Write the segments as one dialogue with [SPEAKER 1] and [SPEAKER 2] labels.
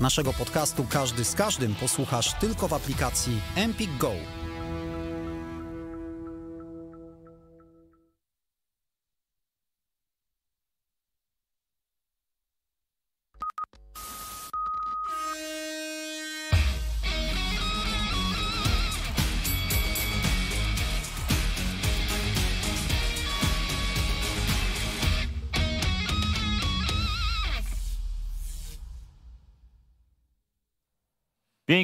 [SPEAKER 1] Naszego podcastu Każdy z Każdym posłuchasz tylko w
[SPEAKER 2] aplikacji Empik Go.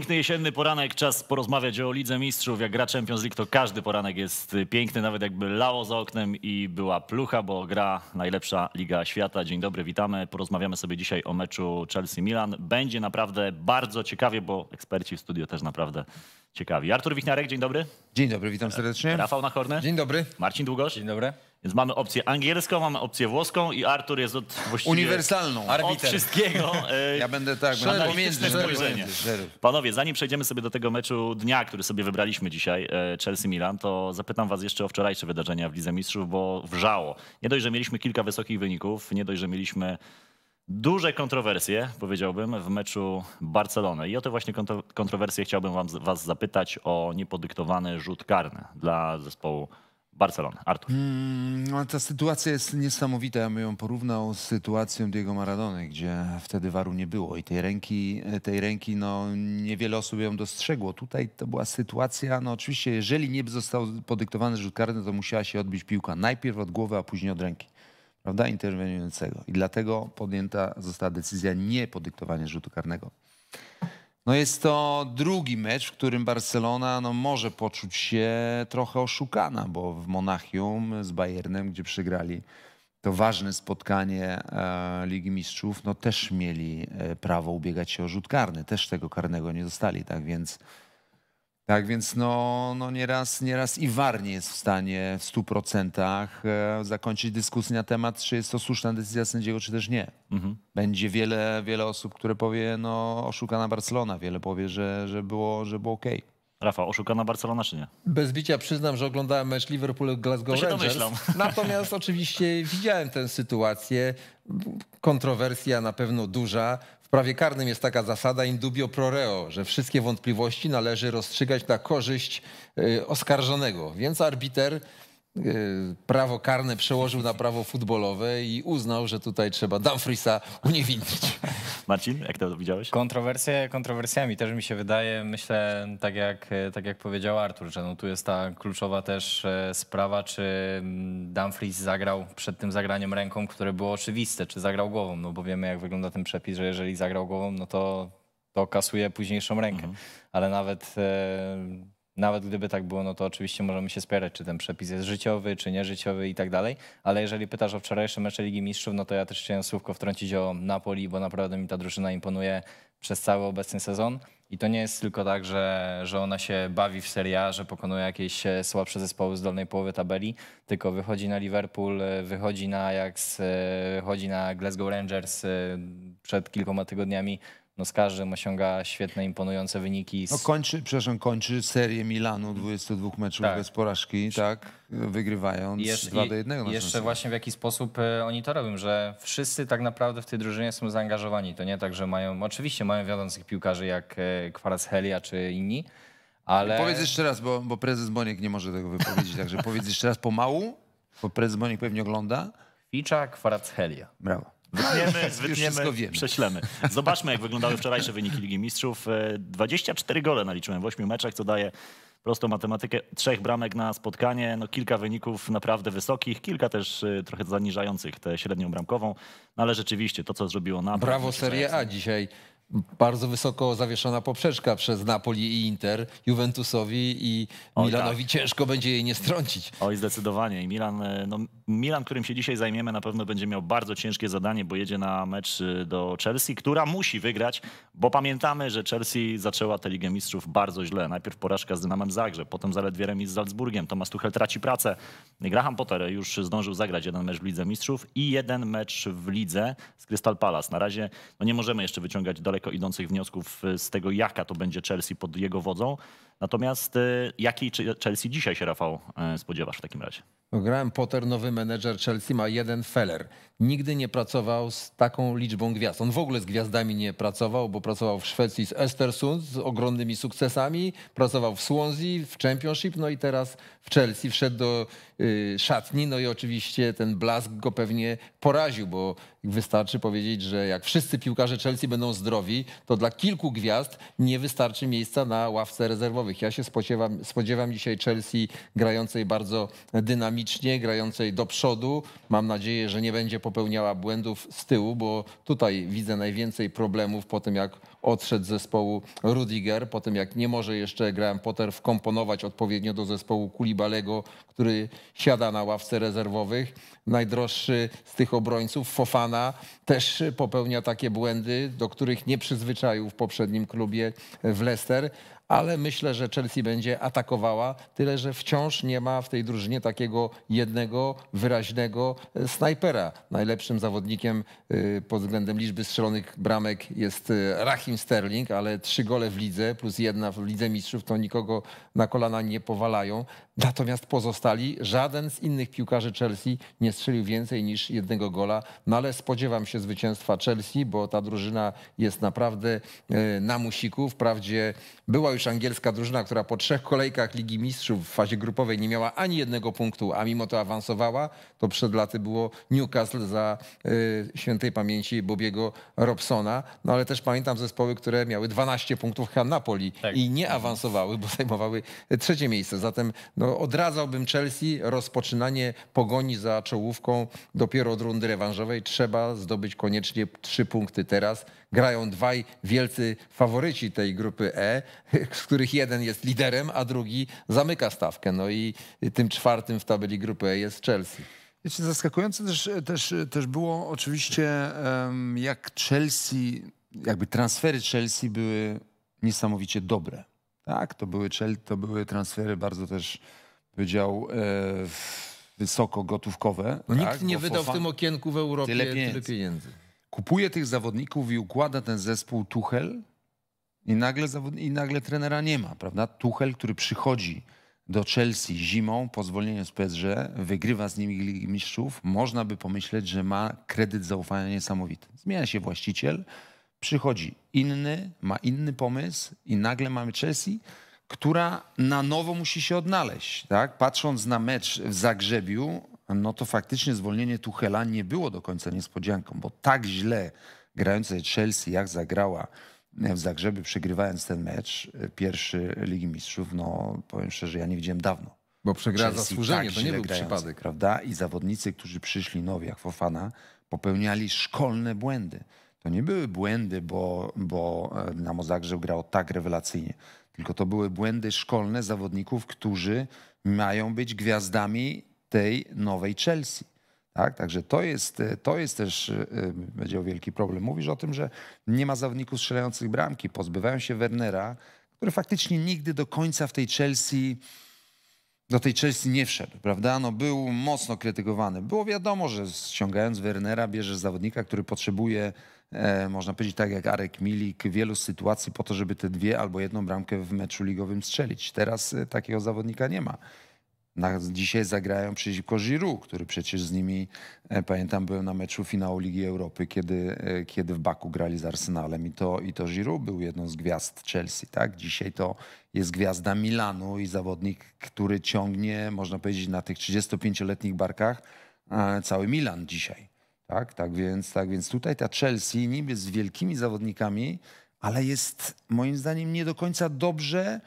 [SPEAKER 3] Piękny jesienny poranek, czas porozmawiać o Lidze Mistrzów. Jak gra Champions League, to każdy poranek jest y, piękny, nawet jakby lało za oknem i była plucha, bo gra najlepsza Liga Świata. Dzień dobry, witamy. Porozmawiamy sobie dzisiaj o meczu Chelsea-Milan. Będzie naprawdę bardzo ciekawie, bo eksperci w studio też naprawdę ciekawi. Artur Wichniarek, dzień dobry. Dzień dobry, witam serdecznie. Rafał
[SPEAKER 1] Nachorny. Dzień dobry.
[SPEAKER 3] Marcin Długosz. Dzień dobry. Więc mamy opcję angielską, mamy opcję włoską i Artur jest od właściwie... Uniwersalną. Od wszystkiego. E, ja będę tak, będę pomiędzy. spojrzenie. Panowie, zanim przejdziemy sobie do tego meczu dnia, który sobie wybraliśmy dzisiaj, e, Chelsea-Milan, to zapytam was jeszcze o wczorajsze wydarzenia w Lidze Mistrzów, bo wrzało. Nie dość, że mieliśmy kilka wysokich wyników, nie dość, że mieliśmy duże kontrowersje, powiedziałbym, w meczu Barcelony. I o te właśnie kontrowersje chciałbym wam, was zapytać o niepodyktowany rzut karny dla zespołu Barcelony.
[SPEAKER 2] Artur. Mm, no, ta sytuacja jest niesamowita. Ja bym ją porównał z sytuacją Diego Maradony, gdzie wtedy waru nie było i tej ręki, tej ręki no, niewiele osób ją dostrzegło. Tutaj to była sytuacja, no oczywiście, jeżeli nie został podyktowany rzut karny, to musiała się odbić piłka najpierw od głowy, a później od ręki. Prawda? Interweniującego. I dlatego podjęta została decyzja nie podyktowania rzutu karnego. No jest to drugi mecz, w którym Barcelona no, może poczuć się trochę oszukana, bo w Monachium z Bayernem, gdzie przegrali to ważne spotkanie e, Ligi Mistrzów, no też mieli e, prawo ubiegać się o rzut karny, też tego karnego nie dostali, tak więc tak więc no, no nieraz, nieraz i VAR nie jest w stanie w 100% e, zakończyć dyskusję na temat, czy jest to słuszna decyzja sędziego, czy też nie. Mhm. Będzie wiele, wiele osób, które powie, no oszukana Barcelona, wiele powie, że, że było, że było ok. Rafał, oszukana Barcelona czy nie?
[SPEAKER 1] Bez bicia przyznam, że oglądałem mecz Liverpool-Glasgow Rangers. Natomiast oczywiście widziałem tę sytuację. Kontrowersja na pewno duża prawie karnym jest taka zasada in dubio pro reo, że wszystkie wątpliwości należy rozstrzygać na korzyść y, oskarżonego. Więc arbiter E, prawo karne przełożył na prawo futbolowe i uznał, że tutaj trzeba Dumfriesa uniewinnić. Marcin, jak to widziałeś? Kontrowersje kontrowersjami też mi się wydaje. Myślę,
[SPEAKER 4] tak jak, tak jak powiedział Artur, że no tu jest ta kluczowa też e, sprawa, czy mm, Dumfries zagrał przed tym zagraniem ręką, które było oczywiste, czy zagrał głową, no bo wiemy jak wygląda ten przepis, że jeżeli zagrał głową, no to to kasuje późniejszą rękę. Mhm. Ale nawet e, nawet gdyby tak było, no to oczywiście możemy się spierać, czy ten przepis jest życiowy, czy nieżyciowy i tak dalej. Ale jeżeli pytasz o wczorajsze mecze Ligi Mistrzów, no to ja też chciałem słówko wtrącić o Napoli, bo naprawdę mi ta drużyna imponuje przez cały obecny sezon. I to nie jest tylko tak, że, że ona się bawi w Serie A, że pokonuje jakieś e, słabsze zespoły z dolnej połowy tabeli, tylko wychodzi na Liverpool, e, wychodzi na Ajax, e, wychodzi na Glasgow Rangers przed kilkoma tygodniami, no z każdym osiąga świetne, imponujące wyniki. No z... No
[SPEAKER 2] kończy, przepraszam, kończy serię Milanu 22 meczów tak. bez porażki, tak? Wygrywając Jesz, 2 do 1. Jeszcze sensie.
[SPEAKER 4] właśnie w jaki sposób e, oni to robią, że wszyscy tak naprawdę w tej drużynie są zaangażowani. To nie tak, że mają, oczywiście mają wiodących piłkarzy jak e, Kwaras Helia czy inni,
[SPEAKER 2] ale... Powiedz jeszcze raz, bo, bo prezes Boniek nie może tego wypowiedzieć, także powiedz jeszcze raz pomału, bo prezes Boniek pewnie ogląda. Ficza Kwaras Helia. Brawo. Wytniemy, zwytniemy,
[SPEAKER 3] prześlemy. Zobaczmy, jak wyglądały wczorajsze wyniki Ligi Mistrzów. 24 e, gole naliczyłem w 8 meczach, co daje prostą matematykę. Trzech bramek na spotkanie, no kilka wyników naprawdę wysokich, kilka też e, trochę zaniżających tę średnią bramkową, no ale rzeczywiście to, co zrobiło na.
[SPEAKER 1] Brawo Serie A dzisiaj bardzo wysoko zawieszona poprzeczka przez Napoli i Inter, Juventusowi i Oj, tak. Milanowi
[SPEAKER 3] tak. ciężko będzie jej nie strącić. Oj, zdecydowanie. I Milan, e, no, Milan, którym się dzisiaj zajmiemy, na pewno będzie miał bardzo ciężkie zadanie, bo jedzie na mecz e, do Chelsea, która musi wygrać, bo pamiętamy, że Chelsea zaczęła tę Ligę Mistrzów bardzo źle. Najpierw porażka z Dynamem Zagrzeb, potem zaledwie remis z Salzburgiem. Tomasz Tuchel traci pracę. Graham Potter już zdążył zagrać jeden mecz w Lidze Mistrzów i jeden mecz w Lidze z Crystal Palace. Na razie no, nie możemy jeszcze wyciągać dalej daleko idących wniosków e, z tego, jaka to będzie Chelsea pod jego wodzą, Natomiast y, jakiej Chelsea dzisiaj się, Rafał, y, spodziewasz w takim razie?
[SPEAKER 1] Grałem Potter, nowy menedżer Chelsea, ma jeden feller. Nigdy nie pracował z taką liczbą gwiazd. On w ogóle z gwiazdami nie pracował, bo pracował w Szwecji z Estersund z ogromnymi sukcesami, pracował w Swansea, w Championship, no i teraz w Chelsea wszedł do y, szatni, no i oczywiście ten blask go pewnie poraził, bo wystarczy powiedzieć, że jak wszyscy piłkarze Chelsea będą zdrowi, to dla kilku gwiazd nie wystarczy miejsca na ławce rezerwowej ja się spodziewam, spodziewam dzisiaj Chelsea grającej bardzo dynamicznie, grającej do przodu. Mam nadzieję, że nie będzie popełniała błędów z tyłu, bo tutaj widzę najwięcej problemów po tym, jak odszedł z zespołu Rudiger, po tym jak nie może jeszcze Graham Potter wkomponować odpowiednio do zespołu Kulibalego, który siada na ławce rezerwowych. Najdroższy z tych obrońców, Fofana, też popełnia takie błędy, do których nie przyzwyczaił w poprzednim klubie w Leicester ale myślę, że Chelsea będzie atakowała, tyle że wciąż nie ma w tej drużynie takiego jednego wyraźnego e, snajpera. Najlepszym zawodnikiem e, pod względem liczby strzelonych bramek jest e, Rahim Raheem Sterling, ale trzy gole w lidze plus jedna w Lidze Mistrzów to nikogo na kolana nie powalają. Natomiast pozostali, żaden z innych piłkarzy Chelsea nie strzelił więcej niż jednego gola, no ale spodziewam się zwycięstwa Chelsea, bo ta drużyna jest naprawdę e, na musiku. Wprawdzie była już angielska drużyna, która po trzech kolejkach Ligi Mistrzów w fazie grupowej nie miała ani jednego punktu, a mimo to awansowała, to przed laty było Newcastle za e, świętej pamięci Bobiego Robsona, no ale też pamiętam zespoły, które miały 12 punktów na Napoli tak. i nie awansowały, bo zajmowały trzecie miejsce. Zatem no, no, odradzałbym Chelsea rozpoczynanie pogoni za czołówką dopiero od rundy rewanżowej. Trzeba zdobyć koniecznie trzy punkty teraz. Grają dwaj wielcy faworyci tej grupy E, z których jeden jest liderem, a drugi zamyka stawkę. No i tym czwartym w tabeli grupy E jest
[SPEAKER 2] Chelsea. Wiecie, zaskakujące też, też, też było oczywiście, jak Chelsea, jakby transfery Chelsea były niesamowicie dobre tak, to były, to były transfery bardzo też, powiedział, e, wysoko gotówkowe. No tak? nikt nie wydał w tym
[SPEAKER 1] okienku w Europie tyle pieniędzy.
[SPEAKER 2] tyle pieniędzy. Kupuje tych zawodników i układa ten zespół Tuchel i nagle, i nagle trenera nie ma, prawda? Tuchel, który przychodzi do Chelsea zimą po zwolnieniu z PSG, wygrywa z nimi Ligi Mistrzów, można by pomyśleć, że ma kredyt zaufania niesamowity. Zmienia się właściciel, przychodzi inny, ma inny pomysł i nagle mamy Chelsea, która na nowo musi się odnaleźć. Tak? Patrząc na mecz w Zagrzebiu, no to faktycznie zwolnienie Tuchela nie było do końca niespodzianką, bo tak źle grające Chelsea, jak zagrała w Zagrzebie, przegrywając ten mecz, e, pierwszy Ligi Mistrzów, no powiem szczerze, ja nie widziałem dawno. Bo przegrała zasłużenie, tak to nie był grający, przypadek. Prawda? I zawodnicy, którzy przyszli nowi, jak Fofana, popełniali szkolne błędy to nie były błędy, bo, bo e, Dynamo Zagrzeb grało tak rewelacyjnie, tylko to były błędy szkolne zawodników, którzy mają być gwiazdami tej nowej Chelsea. Tak? Także to jest, e, to jest też, e, będzie wielki problem. Mówisz o tym, że nie ma zawodników strzelających bramki. Pozbywają się Wernera, który faktycznie nigdy do końca w tej Chelsea do tej Chelsea nie wszedł, prawda? No był mocno krytykowany. Było wiadomo, że ściągając Wernera bierzesz zawodnika, który potrzebuje E, można powiedzieć tak jak Arek Milik, wielu sytuacji po to, żeby te dwie albo jedną bramkę w meczu ligowym strzelić. Teraz e, takiego zawodnika nie ma. Na, dzisiaj zagrają przeciwko Giroud, który przecież z nimi, e, pamiętam, był na meczu finału Ligi Europy, kiedy, kiedy w Baku grali z Arsenalem i to, i to Giroud był jedną z gwiazd Chelsea. Tak? Dzisiaj to jest gwiazda Milanu i zawodnik, który ciągnie, można powiedzieć, na tych 35-letnich barkach cały Milan dzisiaj. Tak, tak więc, tak więc tutaj ta Chelsea niby z wielkimi zawodnikami, ale jest moim zdaniem nie do końca dobrze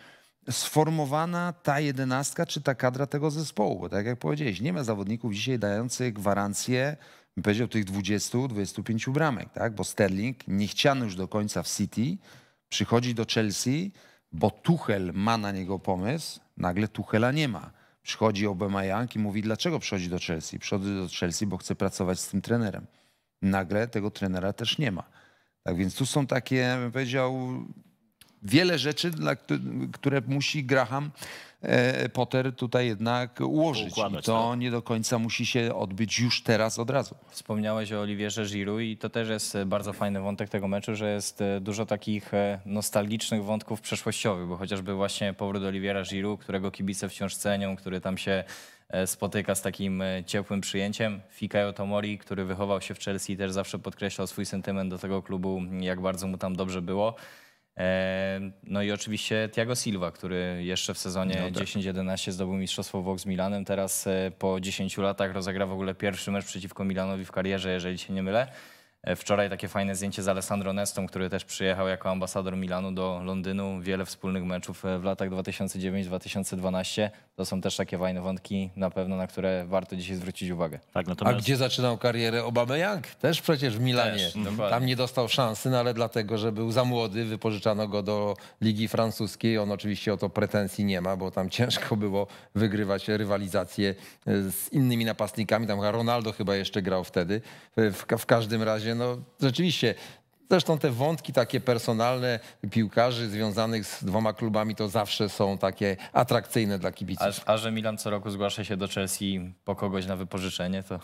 [SPEAKER 2] sformowana ta jedenastka czy ta kadra tego zespołu. Bo tak jak powiedziałeś, nie ma zawodników dzisiaj dających gwarancję, bym powiedział, tych 20-25 bramek, tak? bo Sterling, niechciany już do końca w City, przychodzi do Chelsea, bo Tuchel ma na niego pomysł, nagle Tuchela nie ma. Przychodzi Aubameyang i mówi, dlaczego przychodzi do Chelsea? Przychodzi do Chelsea, bo chce pracować z tym trenerem. Nagle tego trenera też nie ma. Tak więc tu są takie, bym powiedział, wiele rzeczy, dla, które musi Graham e, Potter tutaj jednak ułożyć. Układać, I to tak? nie do końca musi się odbyć już teraz od razu.
[SPEAKER 4] Wspomniałeś o Oliwierze Żiru i to też jest e, bardzo fajny wątek tego meczu, że jest e, dużo takich nostalgicznych wątków przeszłościowych, bo chociażby właśnie powrót Oliwiera Żiru, którego kibice wciąż cenią, który tam się spotyka z takim ciepłym przyjęciem. Fikayo Tomori, który wychował się w Chelsea, też zawsze podkreślał swój sentyment do tego klubu, jak bardzo mu tam dobrze było. E, no i oczywiście Thiago Silva, który jeszcze w sezonie no tak. 10-11 zdobył mistrzostwo WOG z Milanem. Teraz e, po 10 latach rozegra w ogóle pierwszy mecz przeciwko Milanowi w karierze, jeżeli się nie mylę. E, wczoraj takie fajne zdjęcie z Alessandro Nestą, który też przyjechał jako ambasador Milanu do Londynu. Wiele wspólnych meczów e, w latach 2009-2012. To są też takie fajne wątki na pewno, na które warto dzisiaj zwrócić uwagę. Tak, natomiast... A gdzie
[SPEAKER 1] zaczynał karierę Aubameyang? Też przecież w Milanie. Też, mhm. Tam nie dostał szansy, no ale dlatego, że był za młody, wypożyczano go do Ligi Francuskiej. On oczywiście o to pretensji nie ma, bo tam ciężko było wygrywać rywalizację e, z innymi napastnikami. Tam Ronaldo chyba jeszcze grał wtedy. W, w każdym razie no rzeczywiście Zresztą te wątki takie personalne piłkarzy związanych z dwoma klubami to zawsze są takie atrakcyjne dla kibiców. A,
[SPEAKER 4] a że Milan co roku zgłasza się do Chelsea po kogoś na wypożyczenie, to...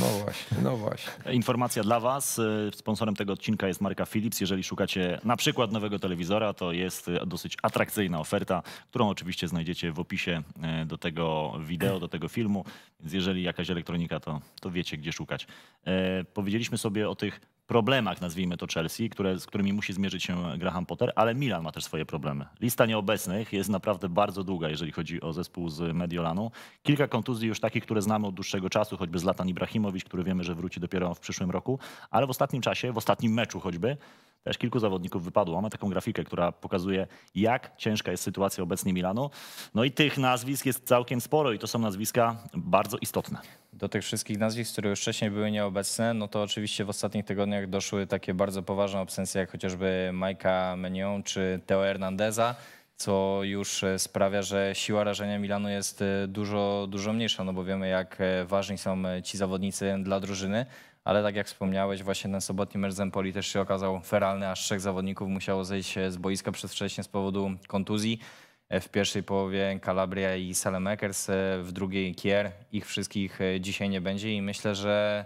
[SPEAKER 3] No
[SPEAKER 1] właśnie, no
[SPEAKER 4] właśnie. Informacja dla Was. Sponsorem tego odcinka
[SPEAKER 3] jest marka Philips. Jeżeli szukacie na przykład nowego telewizora, to jest dosyć atrakcyjna oferta, którą oczywiście znajdziecie w opisie e, do tego wideo, do tego filmu. Więc jeżeli jakaś elektronika, to, to wiecie, gdzie szukać. E, powiedzieliśmy sobie o tych problemach, nazwijmy to Chelsea, które, z którymi musi zmierzyć się Graham Potter, ale Milan ma też swoje problemy. Lista nieobecnych jest naprawdę bardzo długa, jeżeli chodzi o zespół z Mediolanu. Kilka kontuzji już takich, które znamy od dłuższego czasu, choćby Zlatan Ibrahimowicz, który wiemy, że wróci dopiero w przyszłym roku, ale w ostatnim czasie, w ostatnim meczu choćby, też kilku zawodników wypadło. Mamy taką grafikę, która pokazuje, jak ciężka jest sytuacja
[SPEAKER 4] obecnie Milanu. No i tych nazwisk jest całkiem sporo i to są nazwiska bardzo istotne. Do tych wszystkich nazwisk, które już wcześniej były nieobecne, no to oczywiście w ostatnich tygodniach doszły takie bardzo poważne absencje, jak chociażby Majka Menion czy Teo Hernandeza co już e, sprawia, że siła rażenia Milanu jest e, dużo, dużo mniejsza, no bo wiemy jak e, ważni są ci zawodnicy dla drużyny, ale tak jak wspomniałeś, właśnie ten sobotni mecz z Empoli też się okazał feralny, aż trzech zawodników musiało zejść e, z boiska przedwcześnie z powodu kontuzji. E, w pierwszej połowie Calabria i Salemekers, e, w drugiej Kier. Ich wszystkich dzisiaj nie będzie i myślę, że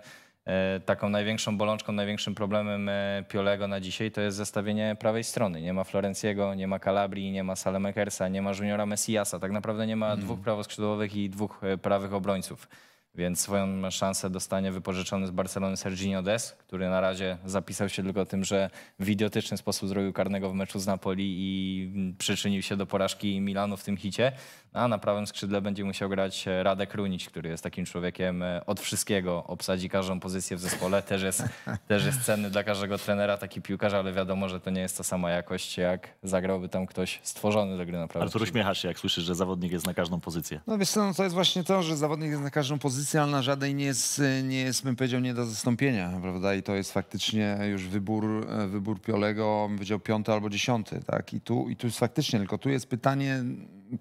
[SPEAKER 4] taką największą bolączką, największym problemem Piolego na dzisiaj to jest zestawienie prawej strony. Nie ma Florenciego nie ma Calabrii, nie ma Salemekersa, nie ma Juniora Messiasa. Tak naprawdę nie ma mm. dwóch prawoskrzydłowych i dwóch prawych obrońców więc swoją szansę dostanie wypożyczony z Barcelony Serginio Des, który na razie zapisał się tylko tym, że w idiotyczny sposób zrobił karnego w meczu z Napoli i przyczynił się do porażki Milanu w tym hicie a na prawym skrzydle będzie musiał grać e, Radek Runić, który jest takim człowiekiem e, od wszystkiego, obsadzi każdą pozycję w zespole, też jest, też jest cenny dla każdego trenera taki piłkarz, ale wiadomo, że to nie jest ta sama jakość, jak zagrałby tam ktoś stworzony do gry naprawdę. Artur, uśmiechasz się, jak słyszysz, że zawodnik jest na każdą pozycję.
[SPEAKER 2] No wiesz co, no to jest właśnie to, że zawodnik jest na każdą pozycję, ale na żadnej nie jest, nie jest bym powiedział, nie do zastąpienia, prawda? I to jest faktycznie już wybór, e, wybór Piolego, bym powiedział piąty albo dziesiąty, tak? I tu, I tu jest faktycznie, tylko tu jest pytanie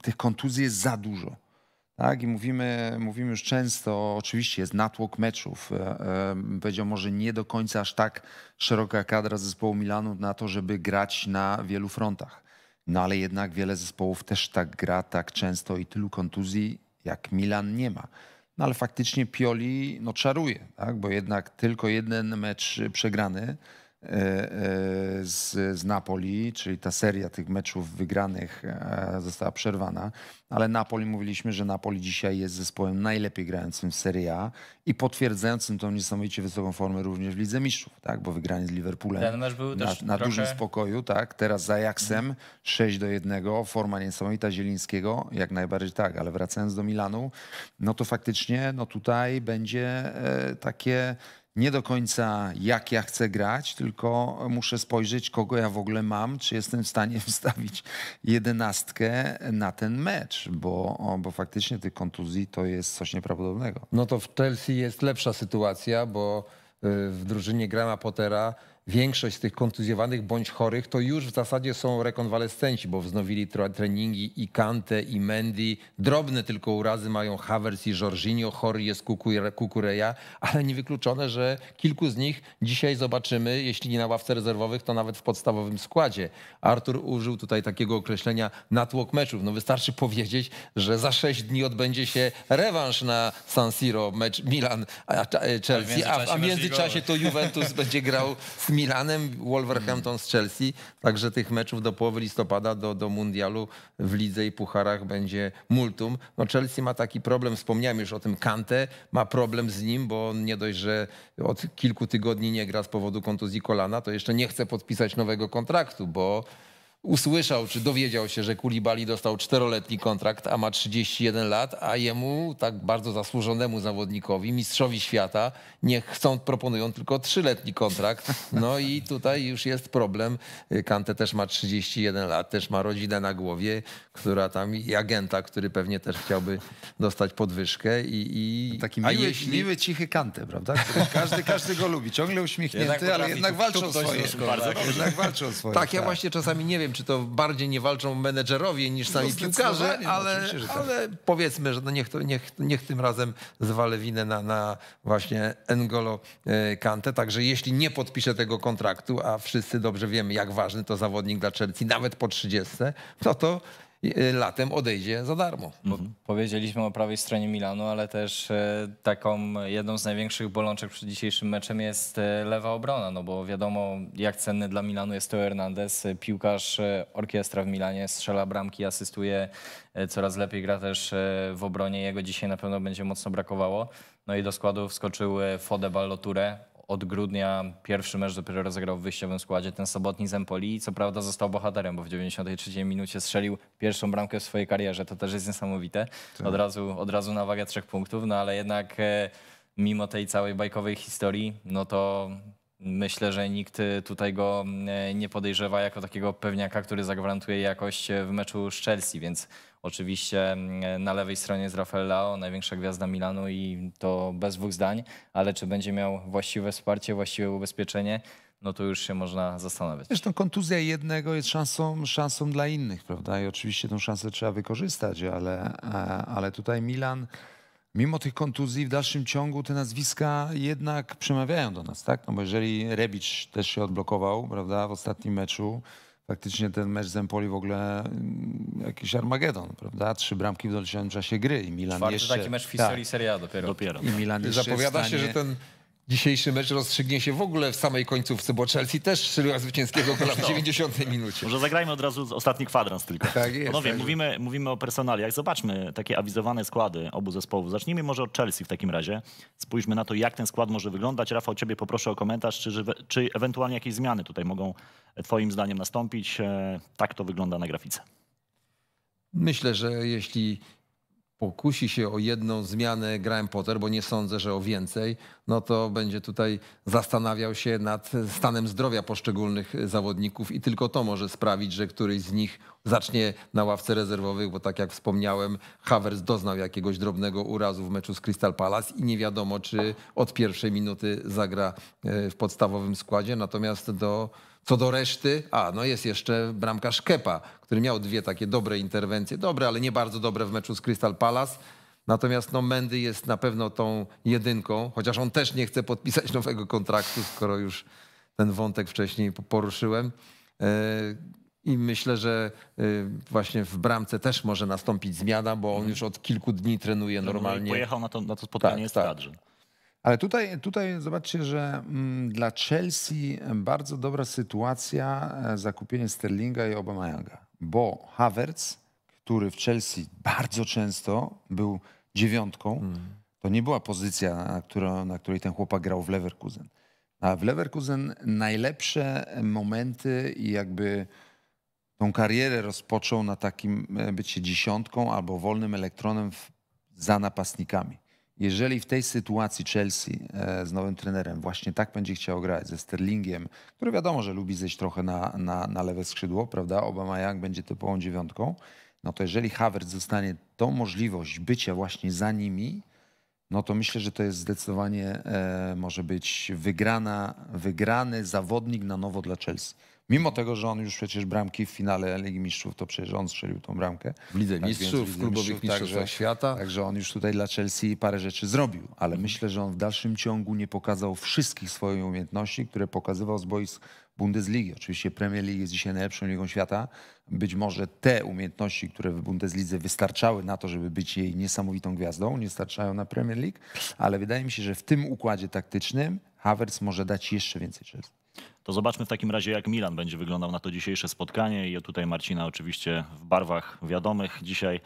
[SPEAKER 2] tych kontuzji jest za dużo. Tak, i mówimy, mówimy już często, oczywiście jest natłok meczów. E, e, powiedział może nie do końca aż tak szeroka kadra zespołu Milanu na to, żeby grać na wielu frontach. No ale jednak wiele zespołów też tak gra tak często i tylu kontuzji jak Milan nie ma. No ale faktycznie Pioli no, czaruje, tak? bo jednak tylko jeden mecz przegrany E, e, z, z Napoli, czyli ta seria tych meczów wygranych e, została przerwana, ale Napoli mówiliśmy, że Napoli dzisiaj jest zespołem najlepiej grającym w Serie A i potwierdzającym tą niesamowicie wysoką formę również w Lidze Mistrzów, tak? bo wygranie z Liverpoolem Ten mecz był na, też na trochę... dużym spokoju, tak? teraz z Ajaxem 6 do 1, forma niesamowita Zielińskiego, jak najbardziej tak, ale wracając do Milanu, no to faktycznie no tutaj będzie takie nie do końca jak ja chcę grać, tylko muszę spojrzeć, kogo ja w ogóle mam, czy jestem w stanie wstawić jedenastkę na ten mecz, bo, bo faktycznie tych kontuzji to jest coś nieprawdopodobnego. No to w
[SPEAKER 1] Chelsea jest lepsza sytuacja, bo y, w drużynie Grama Pottera większość z tych kontuzjowanych bądź chorych to już w zasadzie są rekonwalescenci, bo wznowili treningi i Kante, i Mendy. Drobne tylko urazy mają Havertz i Jorginho, chory jest Kukureja, ale niewykluczone, że kilku z nich dzisiaj zobaczymy, jeśli nie na ławce rezerwowych, to nawet w podstawowym składzie. Artur użył tutaj takiego określenia natłok meczów. No wystarczy powiedzieć, że za sześć dni odbędzie się rewanż na San Siro, mecz Milan-Chelsea, a, e, a, a w międzyczasie to Juventus będzie grał z Milanem, Wolverhampton z Chelsea. Także tych meczów do połowy listopada, do, do mundialu w lidze i pucharach będzie multum. No Chelsea ma taki problem, wspomniałem już o tym Kante, ma problem z nim, bo on nie dość, że od kilku tygodni nie gra z powodu kontuzji kolana, to jeszcze nie chce podpisać nowego kontraktu, bo usłyszał czy dowiedział się, że Kulibali dostał czteroletni kontrakt, a ma 31 lat, a jemu, tak bardzo zasłużonemu zawodnikowi, mistrzowi świata, niech chcą, proponują tylko trzyletni kontrakt. No i tutaj już jest problem. Kante też ma 31 lat, też ma rodzinę na głowie, która tam i agenta, który pewnie też chciałby dostać podwyżkę i... i... Taki miły, a jeśli... miły,
[SPEAKER 2] cichy Kante, prawda? każdy, każdy go lubi, ciągle uśmiechnięty, jednak ale jednak walczy o swoje. Bardzo jednak o swoje. Tak, ja tak.
[SPEAKER 1] właśnie czasami nie wiem, wiem, czy to bardziej nie walczą menedżerowie niż no, sami no, piłkarze, ale, no, tak. ale, powiedzmy, że no niech, to, niech, niech tym razem zwalę winę na, na właśnie Engolo e, Kante. Także jeśli nie podpisze tego kontraktu, a wszyscy dobrze wiemy, jak ważny to zawodnik dla Chelsea, nawet po 30, no to Y, latem odejdzie za darmo. Mhm. Powiedzieliśmy o prawej stronie Milanu, ale też y, taką
[SPEAKER 4] jedną z największych bolączek przed dzisiejszym meczem jest y, lewa obrona, no bo wiadomo jak cenny dla Milanu jest Teo Hernandez, piłkarz orkiestra w Milanie, strzela bramki, asystuje, coraz lepiej gra też w obronie, jego dzisiaj na pewno będzie mocno brakowało. No i do składu wskoczyły Fode Balloture, od grudnia pierwszy mecz dopiero rozegrał w wyjściowym składzie, ten sobotni z Empoli. Co prawda został bohaterem, bo w 93 minucie strzelił pierwszą bramkę w swojej karierze. To też jest niesamowite. Tak. Od, razu, od razu na wagę trzech punktów, no ale jednak e, mimo tej całej bajkowej historii, no to Myślę, że nikt y, tutaj go mm, y, nie podejrzewa jako takiego pewniaka, który zagwarantuje jakość y, w meczu z Chelsea, więc oczywiście mm, na lewej stronie jest Rafael Lao, największa gwiazda Milanu i to bez dwóch zdań, ale czy będzie miał właściwe wsparcie, właściwe ubezpieczenie, no to już się można zastanawiać.
[SPEAKER 2] Zresztą no, kontuzja jednego jest szansą, szansą dla innych, prawda? I oczywiście tę szansę trzeba wykorzystać, ale, e, ale tutaj Milan mimo tych kontuzji w dalszym ciągu te nazwiska jednak przemawiają do nas, tak? No bo jeżeli Rebicz też się odblokował, prawda, w ostatnim meczu, faktycznie ten mecz z Empoli w ogóle mm, jakiś Armagedon, prawda? Trzy bramki w dolszym czasie gry i Milan Czwarty jeszcze... taki mecz w historii
[SPEAKER 4] tak, Serie A dopiero. dopiero. I Milan
[SPEAKER 2] jeszcze Zapowiada stanie... się, że ten Dzisiejszy mecz rozstrzygnie się w ogóle w samej końcówce, bo Chelsea też strzeliła
[SPEAKER 1] zwycięskiego gola w
[SPEAKER 3] 90 no. minucie. Może zagrajmy od razu ostatni
[SPEAKER 1] kwadrans tylko. Tak jest, Panowie, tak
[SPEAKER 3] mówimy, jest. mówimy o personaliach. Zobaczmy takie awizowane składy obu zespołów. Zacznijmy może od Chelsea w takim razie. Spójrzmy na to, jak ten skład może wyglądać. Rafał, ciebie poproszę o komentarz, czy, czy ewentualnie jakieś zmiany tutaj
[SPEAKER 1] mogą e, twoim zdaniem
[SPEAKER 3] nastąpić. E, tak to wygląda na grafice.
[SPEAKER 1] Myślę, że jeśli pokusi się o jedną zmianę Graham Potter, bo nie sądzę, że o więcej, no to będzie tutaj zastanawiał się nad stanem zdrowia poszczególnych zawodników i tylko to może sprawić, że któryś z nich zacznie na ławce rezerwowych, bo tak jak wspomniałem, Havers doznał jakiegoś drobnego urazu w meczu z Crystal Palace i nie wiadomo, czy od pierwszej minuty zagra e, w podstawowym składzie, natomiast do co do reszty, a no jest jeszcze bramka Szkepa, który miał dwie takie dobre interwencje, dobre, ale nie bardzo dobre w meczu z Crystal Palace. Natomiast no, Mendy jest na pewno tą jedynką, chociaż on też nie chce podpisać nowego kontraktu, skoro już ten wątek wcześniej poruszyłem. E, I myślę, że e, właśnie w bramce też może nastąpić zmiana, bo on już od kilku dni trenuje normalnie. Pojechał na to, na to spotkanie tak, z tak.
[SPEAKER 2] Ale tutaj, tutaj zobaczcie, że mm, dla Chelsea bardzo dobra sytuacja e, zakupienie Sterlinga i Obamayanga, bo Havertz, który w Chelsea bardzo często był dziewiątką, mm. to nie była pozycja, na, którą, na której ten chłopak grał w Leverkusen. A w Leverkusen najlepsze momenty i jakby tą karierę rozpoczął na takim e, bycie dziesiątką albo wolnym elektronem w, za napastnikami. Jeżeli w tej sytuacji Chelsea e, z nowym trenerem właśnie tak będzie chciał grać, ze Sterlingiem, który wiadomo, że lubi zejść trochę na, na, na lewe skrzydło, prawda? Obama jak będzie typową dziewiątką, no to jeżeli Havertz zostanie tą możliwość bycia właśnie za nimi, no to myślę, że to jest zdecydowanie e, może być wygrana, wygrany zawodnik na nowo dla Chelsea. Mimo tego, że on już przecież bramki w finale Ligi Mistrzów, to przecież on strzelił tą bramkę. W Lidze tak Mistrzów, w klubowych mistrzostwach także, tak, świata. Także on już tutaj dla Chelsea parę rzeczy zrobił, ale mhm. myślę, że on w dalszym ciągu nie pokazał wszystkich swoich umiejętności, które pokazywał z boisk Bundesligi. Oczywiście Premier League jest dzisiaj najlepszą ligą świata. Być może te umiejętności, które w Bundeslidze wystarczały na to, żeby być jej niesamowitą gwiazdą, nie starczają na Premier League, ale wydaje mi się, że w tym układzie taktycznym Havertz może dać jeszcze więcej Chelsea.
[SPEAKER 3] To zobaczmy w takim razie, jak Milan będzie wyglądał na to dzisiejsze spotkanie. I tutaj Marcina oczywiście w barwach wiadomych dzisiaj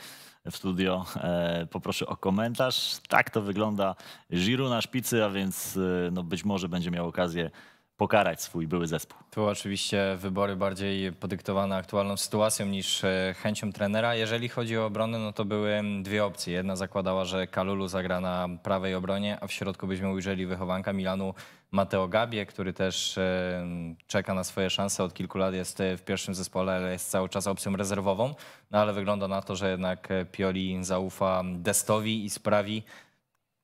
[SPEAKER 3] w studio. E, poproszę o komentarz. Tak to wygląda Giroud
[SPEAKER 4] na szpicy, a więc e, no być może będzie miał okazję pokarać swój były zespół. Tu oczywiście wybory bardziej podyktowane aktualną sytuacją niż e, chęcią trenera. Jeżeli chodzi o obronę, no to były dwie opcje. Jedna zakładała, że Kalulu zagra na prawej obronie, a w środku byśmy ujrzeli wychowanka Milanu Mateo Gabie, który też e, czeka na swoje szanse. Od kilku lat jest e, w pierwszym zespole, ale jest cały czas opcją rezerwową. No ale wygląda na to, że jednak Pioli zaufa Destowi i sprawi,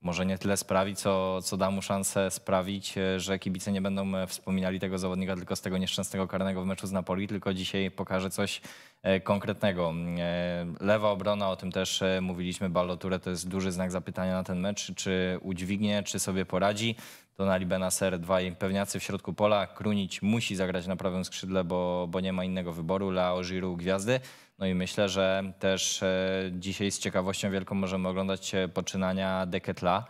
[SPEAKER 4] może nie tyle sprawi, co, co da mu szansę sprawić, e, że kibice nie będą e, wspominali tego zawodnika tylko z tego nieszczęsnego karnego w meczu z Napoli, tylko dzisiaj pokaże coś E, konkretnego. E, lewa obrona, o tym też e, mówiliśmy, Baloture to jest duży znak zapytania na ten mecz, czy udźwignie, czy sobie poradzi. Donali Benacer, dwaj pewniacy w środku pola, Krunić musi zagrać na prawym skrzydle, bo, bo nie ma innego wyboru, Leo Giroud gwiazdy. No i myślę, że też dzisiaj z ciekawością wielką możemy oglądać poczynania Deketla,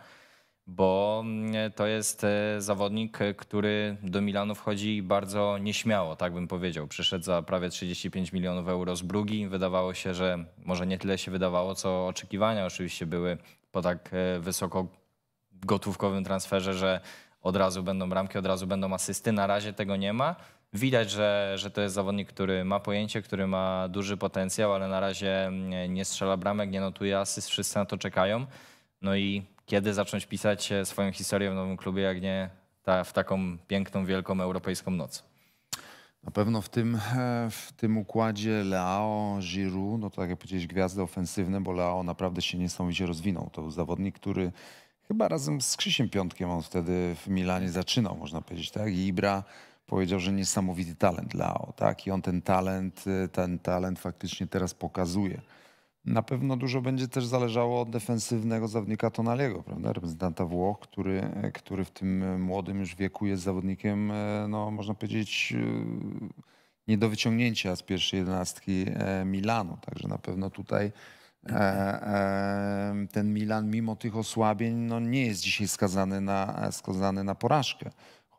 [SPEAKER 4] bo mm, to jest e, zawodnik, e, który do Milanu wchodzi bardzo nieśmiało, tak bym powiedział. Przyszedł za prawie 35 milionów euro z Brugi. Wydawało się, że może nie tyle się wydawało, co oczekiwania oczywiście były po tak e, wysoko gotówkowym transferze, że od razu będą bramki, od razu będą asysty. Na razie tego nie ma. Widać, że, że to jest zawodnik, który ma pojęcie, który ma duży potencjał, ale na razie mm, nie strzela bramek, nie notuje asyst, wszyscy na to czekają. No i kiedy zacząć pisać e, swoją historię w nowym klubie, jak nie ta, w taką piękną, wielką europejską noc?
[SPEAKER 2] Na pewno w tym, e, w tym układzie Leao, Giroud, no to tak jak powiedziałeś, gwiazdy ofensywne, bo Leao naprawdę się niesamowicie rozwinął. To był zawodnik, który chyba razem z Krzysiem Piątkiem, on wtedy w Milanie zaczynał, można powiedzieć, tak? I Ibra powiedział, że niesamowity talent Leao, tak? I on ten talent, e, ten talent faktycznie teraz pokazuje. Na pewno dużo będzie też zależało od defensywnego zawodnika Tonaliego, prawda? Reprezentanta Włoch, który, e, który w tym e, młodym już wieku jest zawodnikiem, e, no, można powiedzieć, nie do wyciągnięcia z pierwszej jedenastki Milanu. Także na pewno tutaj ten Milan, mimo tych osłabień, no, nie jest dzisiaj skazany na, skazany na porażkę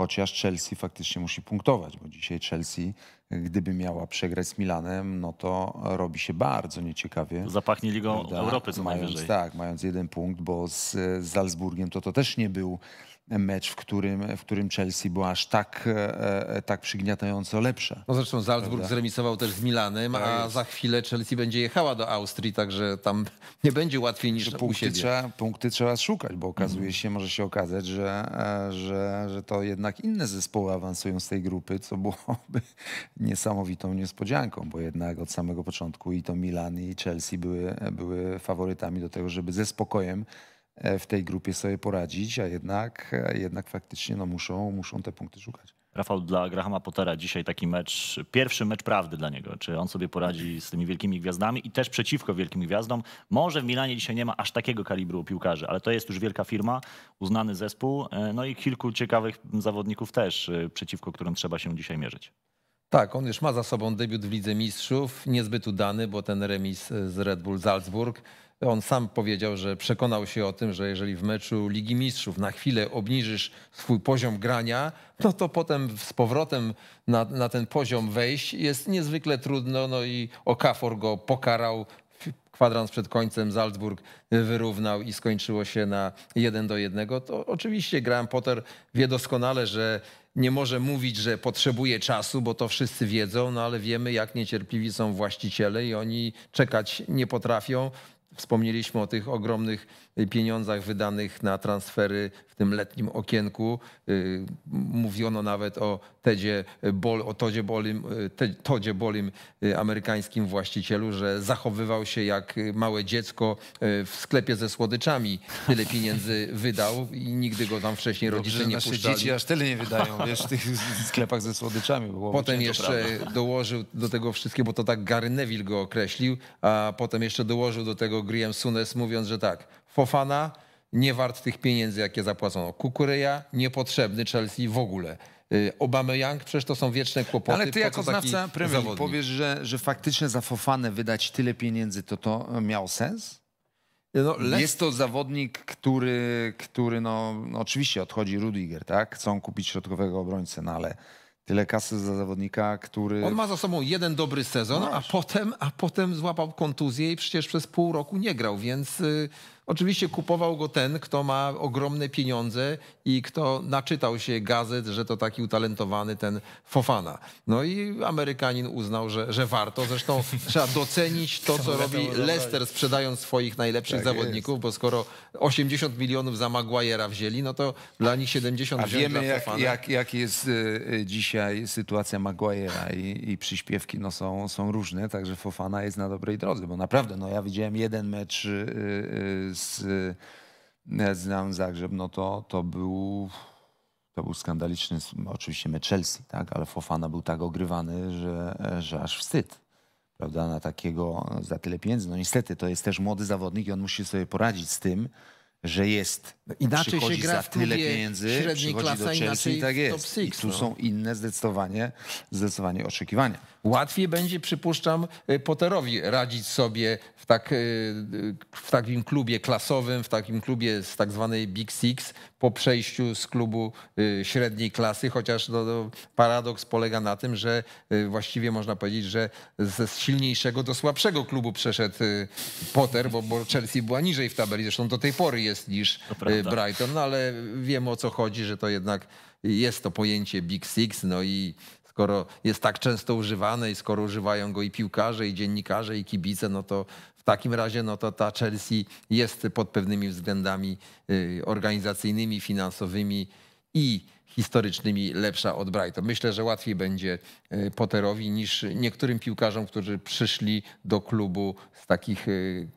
[SPEAKER 2] chociaż Chelsea faktycznie musi punktować, bo dzisiaj Chelsea, gdyby miała przegrać z Milanem, no to robi się bardzo nieciekawie.
[SPEAKER 3] Zapachnie Ligą prawda? Europy co mając, najwyżej. Tak,
[SPEAKER 2] mając jeden punkt, bo z, Salzburgiem to to też nie był mecz, w którym, w którym Chelsea była aż tak, e, e, tak przygniatająco lepsza. No zresztą Salzburg prawda?
[SPEAKER 1] zremisował też z Milanem, tak a za chwilę Chelsea będzie jechała do Austrii, także tam nie będzie łatwiej niż punkty u siebie. Trzeba,
[SPEAKER 2] punkty trzeba szukać, bo okazuje się, może się okazać, że, e, że, że to jednak inne zespoły awansują z tej grupy, co byłoby niesamowitą niespodzianką, bo jednak od samego początku i to Milan i Chelsea były, były faworytami do tego, żeby ze spokojem E, w tej grupie sobie poradzić, a jednak, e, jednak faktycznie no, muszą, muszą te punkty szukać.
[SPEAKER 3] Rafał, dla Grahama Pottera dzisiaj taki mecz, pierwszy mecz prawdy dla niego. Czy on sobie poradzi z tymi wielkimi gwiazdami i też przeciwko wielkim gwiazdom? Może w Milanie dzisiaj nie ma aż takiego kalibru piłkarzy, ale to jest już wielka firma, uznany
[SPEAKER 1] zespół, e, no i kilku ciekawych zawodników też, przeciwko którym trzeba się dzisiaj mierzyć. Tak, on już ma za sobą debiut w Lidze Mistrzów, niezbyt udany, bo ten remis z Red Bull Salzburg on sam powiedział, że przekonał się o tym, że jeżeli w meczu Ligi Mistrzów na chwilę obniżysz swój poziom grania, no to potem z powrotem na, na ten poziom wejść jest niezwykle trudno. No i Okafor go pokarał kwadrans przed końcem Salzburg wyrównał i skończyło się na 1 do 1, to oczywiście Graham Potter wie doskonale, że nie może mówić, że potrzebuje czasu, bo to wszyscy wiedzą, no ale wiemy, jak niecierpliwi są właściciele i oni czekać nie potrafią. Wspomnieliśmy o tych ogromnych Y, pieniądzach wydanych na transfery w tym letnim okienku. Y, mówiono nawet o Tedzie Bol, o Todzie Bolim, y, Todzie Bolim, amerykańskim właścicielu, że zachowywał się jak małe dziecko w sklepie ze słodyczami. Tyle pieniędzy wydał i nigdy go tam wcześniej rodzice Dobrze, nie nasze puszczali. dzieci aż tyle nie wydają, wiesz, w tych sklepach ze słodyczami. Było potem jeszcze dołożył do tego wszystkiego, bo to tak Gary Neville go określił, a potem jeszcze dołożył do tego Graham Sunes mówiąc, że tak, Fofana nie wart tych pieniędzy, jakie zapłacono. Kukuryja niepotrzebny Chelsea w ogóle. Obama y, Young, przecież to są wieczne kłopoty. Ale ty jako znawca Premier powiesz,
[SPEAKER 2] że, że faktycznie za Fofanę wydać tyle pieniędzy, to to miał sens? No, Jest to zawodnik, który, który no, no, oczywiście odchodzi Rudiger, tak? Chcą kupić środkowego obrońcę, no ale tyle kasy za zawodnika, który... On ma za
[SPEAKER 1] sobą jeden dobry sezon, no, a, potem, a potem złapał kontuzję i przecież przez pół roku nie grał, więc... Y, Oczywiście kupował go ten, kto ma ogromne pieniądze i kto naczytał się gazet, że to taki utalentowany ten Fofana. No i Amerykanin uznał, że, że warto. Zresztą trzeba docenić to, co robi Leicester, sprzedając swoich najlepszych tak zawodników, jest. bo skoro 80 milionów za Maguire'a wzięli, no to dla nich 70
[SPEAKER 2] milionów wiemy, jak, jak, jak, jest y, y, dzisiaj sytuacja Maguire'a i, i przyśpiewki no, są, są różne, także Fofana jest na dobrej drodze, bo naprawdę, no ja widziałem jeden mecz y, z z Dinamo e, Zagrzeb, no to, to był to był skandaliczny, oczywiście mecz Chelsea, tak? ale Fofana był tak ogrywany, że, że aż wstyd. Prawda, na takiego za tyle pieniędzy. No niestety, to jest też młody zawodnik i on musi sobie poradzić z tym, że jest, inaczej przychodzi się gra za tyle pieniędzy, przychodzi klasa, do Chelsea i tak jest. Six, I tu no. są inne zdecydowanie,
[SPEAKER 1] zdecydowanie oczekiwania. Łatwiej będzie, przypuszczam, y, Potterowi radzić sobie w, tak, y, y, w takim klubie klasowym, w takim klubie z tak zwanej Big Six po przejściu z klubu średniej klasy, chociaż no, no, paradoks polega na tym, że właściwie można powiedzieć, że ze silniejszego do słabszego klubu przeszedł Potter, bo, bo Chelsea była niżej w tabeli, zresztą do tej pory jest niż Brighton, no ale wiemy o co chodzi, że to jednak jest to pojęcie Big Six, no i skoro jest tak często używany i skoro używają go i piłkarze, i dziennikarze, i kibice, no to w takim razie no to ta Chelsea jest pod pewnymi względami y, organizacyjnymi, finansowymi i historycznymi lepsza od Brighton. Myślę, że łatwiej będzie y, Potterowi niż niektórym piłkarzom, którzy przyszli do klubu z takich y,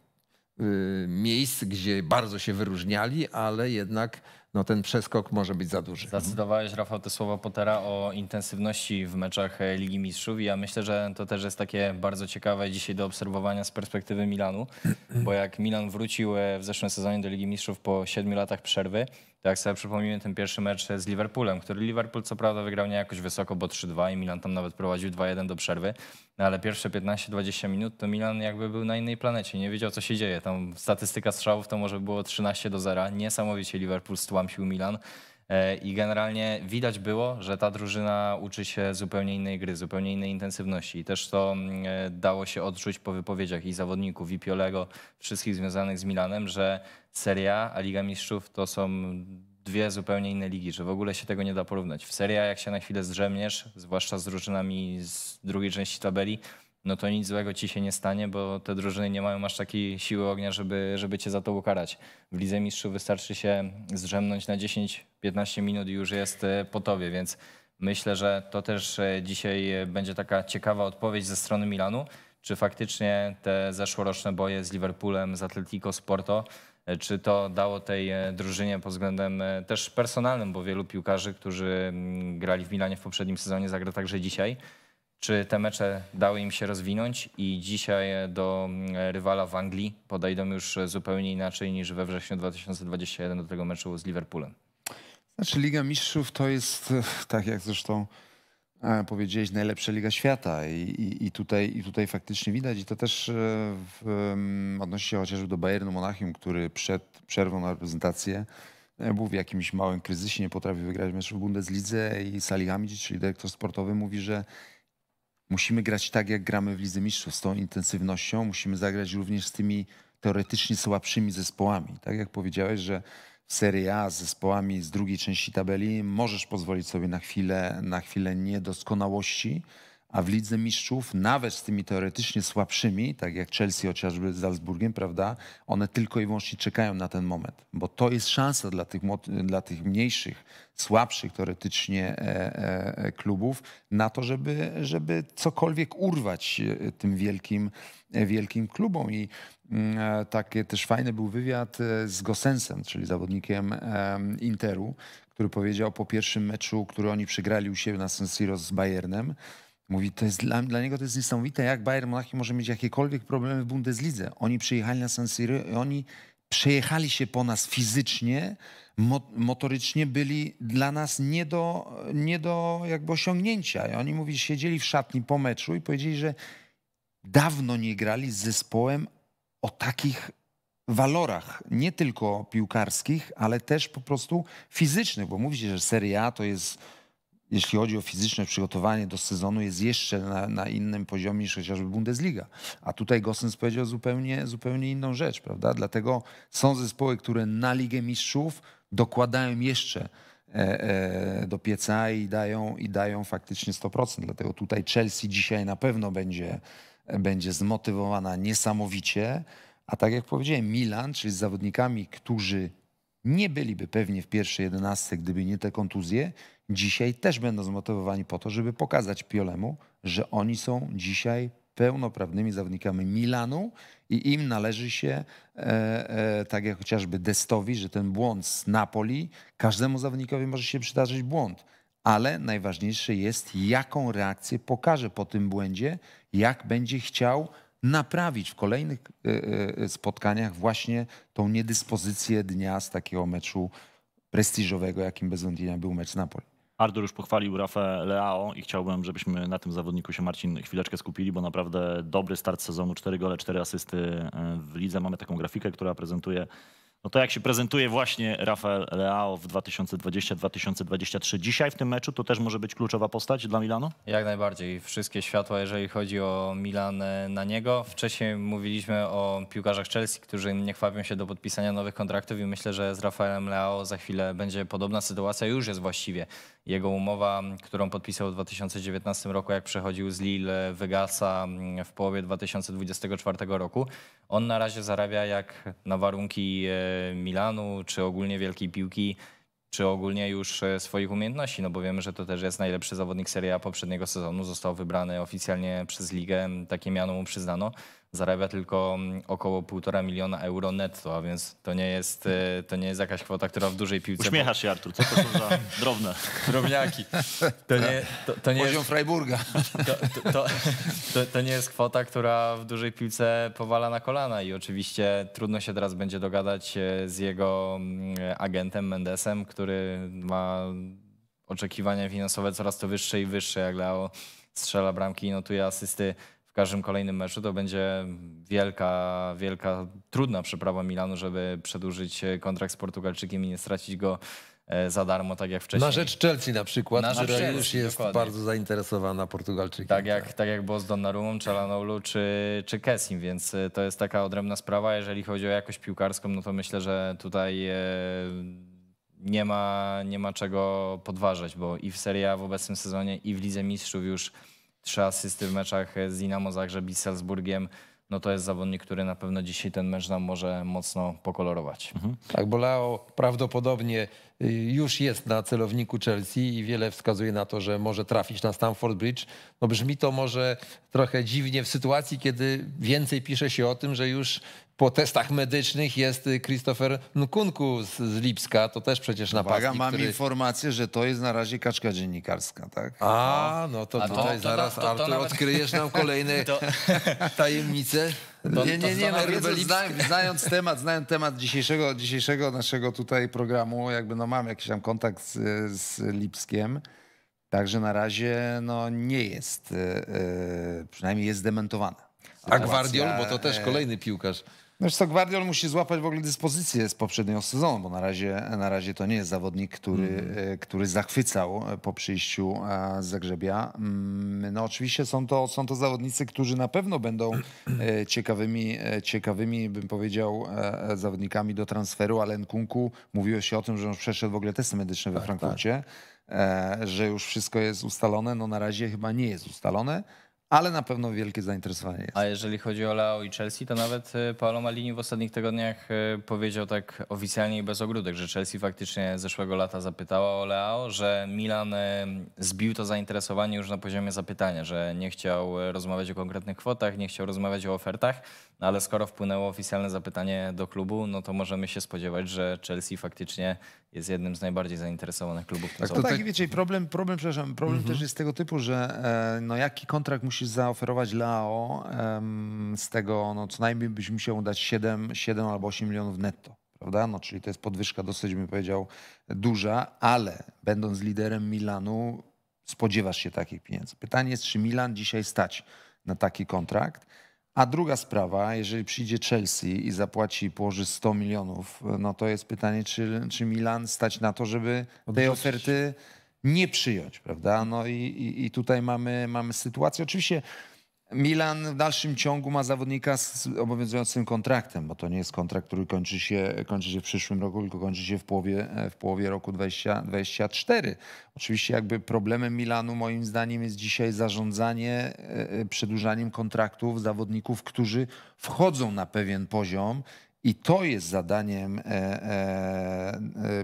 [SPEAKER 1] miejsc, gdzie bardzo się wyróżniali, ale jednak no ten przeskok może być za duży. Zdecydowałeś,
[SPEAKER 4] Rafał, te słowa Potera o intensywności w meczach e, Ligi Mistrzów i ja myślę, że to też jest takie bardzo ciekawe dzisiaj do obserwowania z perspektywy Milanu, bo jak Milan wrócił e, w zeszłym sezonie do Ligi Mistrzów po siedmiu latach przerwy, jak sobie przypomnimy ten pierwszy mecz z Liverpoolem, który Liverpool co prawda wygrał nie jakoś wysoko, bo 3-2 i Milan tam nawet prowadził 2-1 do przerwy, no ale pierwsze 15-20 minut to Milan jakby był na innej planecie, nie wiedział co się dzieje. Tam statystyka strzałów to może było 13 do 0. Niesamowicie Liverpool stłamsił Milan. E, I generalnie widać było, że ta drużyna uczy się zupełnie innej gry, zupełnie innej intensywności. I też to mm, e, dało się odczuć po wypowiedziach i zawodników, i Piolego, wszystkich związanych z Milanem, że Seria A, Liga Mistrzów to są dwie zupełnie inne ligi, że w ogóle się tego nie da porównać. W Serie A, jak się na chwilę zdrzemniesz, zwłaszcza z drużynami z drugiej części tabeli, no to nic złego ci się nie stanie, bo te drużyny nie mają aż takiej siły ognia, żeby, żeby cię za to ukarać. W Lidze Mistrzów wystarczy się zdrzemnąć na 10-15 minut i już jest e, po tobie, więc myślę, że to też e, dzisiaj e, będzie taka ciekawa odpowiedź ze strony Milanu, czy faktycznie te zeszłoroczne boje z Liverpoolem, z Atletico, z Porto, czy to dało tej drużynie pod względem też personalnym, bo wielu piłkarzy, którzy mm, grali w Milanie w poprzednim sezonie, zagra także dzisiaj. Czy te mecze dały im się rozwinąć i dzisiaj e, do mm, e, rywala w Anglii podejdą już e, zupełnie inaczej niż we wrześniu 2021 do tego meczu z Liverpoolem?
[SPEAKER 2] Znaczy Liga Mistrzów to jest, tak jak zresztą powiedziałeś, najlepsza Liga Świata I, i, i, tutaj, i tutaj faktycznie widać i to też w, mm, odnosi się chociażby do Bayernu Monachium, który przed przerwą na reprezentację był w jakimś małym kryzysie, nie potrafił wygrać meczu w Bundeslidze i Salihamidzic, czyli dyrektor sportowy, mówi, że Musimy grać tak, jak gramy w Lidze Mistrzów, z tą intensywnością. Musimy zagrać również z tymi teoretycznie słabszymi zespołami. Tak jak powiedziałeś, że w Serie A z zespołami z drugiej części tabeli możesz pozwolić sobie na chwilę, na chwilę niedoskonałości, a w Lidze Mistrzów, nawet z tymi teoretycznie słabszymi, tak jak Chelsea chociażby z Salzburgiem, prawda, one tylko i wyłącznie czekają na ten moment, bo to jest szansa dla tych, dla tych mniejszych, słabszych teoretycznie e, e, e, klubów na to, żeby, żeby cokolwiek urwać tym wielkim, wielkim klubom. I mm, taki też fajny był wywiad z Gosensem, czyli zawodnikiem Interu, który powiedział po pierwszym meczu, który oni przegrali u siebie na San Siro z Bayernem, Mówi, to jest dla, dla, niego to jest niesamowite, jak Bayern Monachium może mieć jakiekolwiek problemy w Bundeslidze. Oni przyjechali na San Siro i oni przejechali się po nas fizycznie, mo, motorycznie byli dla nas nie do, nie do jakby osiągnięcia. I oni mówi, siedzieli w szatni po meczu i powiedzieli, że dawno nie grali z zespołem o takich walorach, nie tylko piłkarskich, ale też po prostu fizycznych, bo mówicie, że Serie A to jest jeśli chodzi o fizyczne przygotowanie do sezonu, jest jeszcze na, na innym poziomie niż chociażby Bundesliga. A tutaj Gosens powiedział zupełnie, zupełnie inną rzecz, prawda? Dlatego są zespoły, które na Ligę Mistrzów dokładają jeszcze e, e, do pieca i dają, i dają faktycznie 100%. Dlatego tutaj Chelsea dzisiaj na pewno będzie, będzie zmotywowana niesamowicie. A tak jak powiedziałem, Milan, czyli z zawodnikami, którzy nie byliby pewnie w pierwszej jedenastce, gdyby nie te kontuzje, dzisiaj też będą zmotywowani po to, żeby pokazać Piolemu, że oni są dzisiaj pełnoprawnymi zawodnikami Milanu i im należy się, e, e, tak jak chociażby Destowi, że ten błąd z Napoli, każdemu zawodnikowi może się przydarzyć błąd, ale najważniejsze jest, jaką reakcję pokaże po tym błędzie, jak będzie chciał naprawić w kolejnych e, e, spotkaniach właśnie tą niedyspozycję dnia z takiego meczu prestiżowego, jakim bez wątpienia był mecz Napoli.
[SPEAKER 3] Ardur już pochwalił Rafę Leao i chciałbym, żebyśmy na tym zawodniku się, Marcin, chwileczkę skupili, bo naprawdę dobry start sezonu, 4 gole, 4 asysty e, w lidze. Mamy taką grafikę, która prezentuje no to jak się prezentuje właśnie Rafael Leao w 2020-2023 dzisiaj w tym meczu, to też może być kluczowa postać dla Milanu?
[SPEAKER 4] Jak najbardziej. Wszystkie światła, jeżeli chodzi o Milan e, na niego. Wcześniej mówiliśmy o piłkarzach Chelsea, którzy nie chwawią się do podpisania nowych kontraktów i myślę, że z Rafaelem Leao za chwilę będzie podobna sytuacja. Już jest właściwie. Jego umowa, którą podpisał w 2019 roku, jak przechodził z Lille, wygasa mm, w połowie 2024 roku. On na razie zarabia jak na warunki e, Milanu, czy ogólnie wielkiej piłki, czy ogólnie już e, swoich umiejętności, no bo wiemy, że to też jest najlepszy zawodnik Serie A poprzedniego sezonu. Został wybrany oficjalnie przez ligę, takie miano mu przyznano zarabia tylko mm, około 1,5 miliona euro netto, a więc to nie, jest, e, to nie jest jakaś kwota, która w dużej piłce... Uśmiechasz się, Artur, co to są za drobne? Drobniaki. To nie, to, to nie Poziom jest, Freiburga. To, to, to, nie jest kwota, która w dużej piłce powala na kolana i oczywiście trudno się teraz będzie dogadać e, z jego mm, agentem Mendesem, który ma oczekiwania finansowe coraz to wyższe i wyższe, jak Leo strzela bramki i notuje asysty każdym kolejnym meczu to będzie wielka, wielka, trudna przeprawa Milanu, żeby przedłużyć e, kontrakt z Portugalczykiem i nie stracić go e, za darmo, tak jak wcześniej. Na rzecz
[SPEAKER 1] Chelsea na przykład, na która już jest dokładnie. bardzo
[SPEAKER 4] zainteresowana Portugalczykiem. Tak jak, tak jak było z Donnarumą, Czalanoulu czy, czy Kessim, więc e, to jest taka odrębna sprawa. Jeżeli chodzi o jakość piłkarską, no to myślę, że tutaj nie ma, nie ma czego podważać, bo i w Serie A w obecnym sezonie, i w Lidze Mistrzów już trzy asysty w meczach z Dinamo Zagrzeb i Salzburgiem, no to jest zawodnik, który na pewno dzisiaj ten mecz nam może mocno pokolorować. Mhm.
[SPEAKER 1] Tak, bo Leo prawdopodobnie Y, już jest na celowniku Chelsea i wiele wskazuje na to, że może trafić na Stamford Bridge. No brzmi to może trochę dziwnie w sytuacji, kiedy więcej pisze się o tym, że już po testach medycznych jest y, Christopher Nkunku z, z Lipska, to też przecież napastnik, Paga, mam który...
[SPEAKER 2] informację, że to jest na razie kaczka dziennikarska, tak? A, no to, A to tutaj to, zaraz, to, to, Artur, nawet... odkryjesz nam kolejne
[SPEAKER 1] tajemnice. To, nie, nie, nie, no,
[SPEAKER 2] znając, znając, temat, znając temat dzisiejszego, dzisiejszego naszego tutaj programu, jakby no mam jakiś tam kontakt z, z Lipskiem, także na razie no nie jest, e, e, przynajmniej jest zdementowana. A Gwardiol, bo to też e, kolejny piłkarz Wiesz co, Guardiol musi złapać w ogóle dyspozycję z poprzedniego sezonu, bo na razie, na razie to nie jest zawodnik, który, mm. który zachwycał e, po przyjściu e, z Zagrzebia. Mm, no oczywiście są to, są to zawodnicy, którzy na pewno będą ciekawymi, ciekawymi, bym powiedział, zawodnikami do transferu, ale Nkunku mówiło się o tym, że on przeszedł w ogóle testy medyczne we tak, Frankfurcie, tak. że już wszystko jest ustalone. No na razie chyba nie jest ustalone ale na pewno wielkie zainteresowanie jest.
[SPEAKER 4] A jeżeli chodzi o Leo i Chelsea, to nawet e, Paolo Malini w ostatnich tygodniach e, powiedział tak oficjalnie i bez ogródek, że Chelsea faktycznie zeszłego lata zapytała o Leo, że Milan e, zbił to zainteresowanie już na poziomie zapytania, że nie chciał rozmawiać o konkretnych kwotach, nie chciał rozmawiać o ofertach, no ale skoro wpłynęło oficjalne zapytanie do klubu, no to możemy się spodziewać, że Chelsea faktycznie jest jednym z najbardziej zainteresowanych klubów. Tak, to tak,
[SPEAKER 2] wiecie, problem, problem, problem mhm. też jest tego typu, że no, jaki kontrakt musi zaoferować Lao z tego, no co najmniej byś musiał dać 7, 7 albo 8 milionów netto. Prawda? No, czyli to jest podwyżka dosyć, bym powiedział, duża, ale będąc liderem Milanu, spodziewasz się takich pieniędzy. Pytanie jest, czy Milan dzisiaj stać na taki kontrakt? A druga sprawa, jeżeli przyjdzie Chelsea i zapłaci, położy 100 milionów, no to jest pytanie, czy, czy Milan stać na to, żeby tej oferty nie przyjąć, prawda? No i, i, i tutaj mamy, mamy sytuację. Oczywiście Milan w dalszym ciągu ma zawodnika z obowiązującym kontraktem, bo to nie jest kontrakt, który kończy się, kończy się w przyszłym roku, tylko kończy się w połowie, e, w połowie roku 2024. Oczywiście jakby problemem Milanu moim zdaniem jest dzisiaj zarządzanie e, e, przedłużaniem kontraktów zawodników, którzy wchodzą na pewien poziom i to jest zadaniem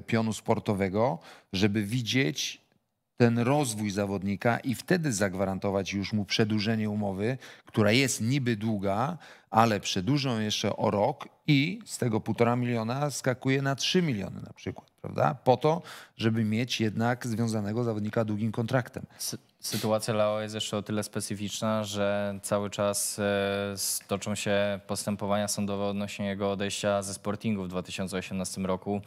[SPEAKER 2] pionu sportowego, żeby widzieć ten rozwój zawodnika i wtedy zagwarantować już mu przedłużenie umowy, która jest niby długa, ale przedłużą jeszcze o rok i z tego półtora miliona skakuje na 3 miliony na przykład, prawda? Po to, żeby mieć jednak związanego zawodnika długim kontraktem.
[SPEAKER 4] Sytuacja Lao jest jeszcze o tyle specyficzna, że cały czas e, toczą się postępowania sądowe odnośnie jego odejścia ze Sportingu w 2018 roku.